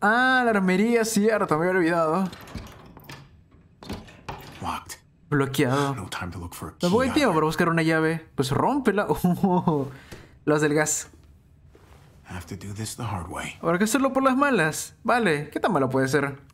Ah, la armería, cierto, me había olvidado. Bloqueado. No a hay tiempo para buscar una llave. Pues rómpela. Oh, las del gas. Habrá que hacerlo por las malas. Vale, ¿qué tan malo puede ser?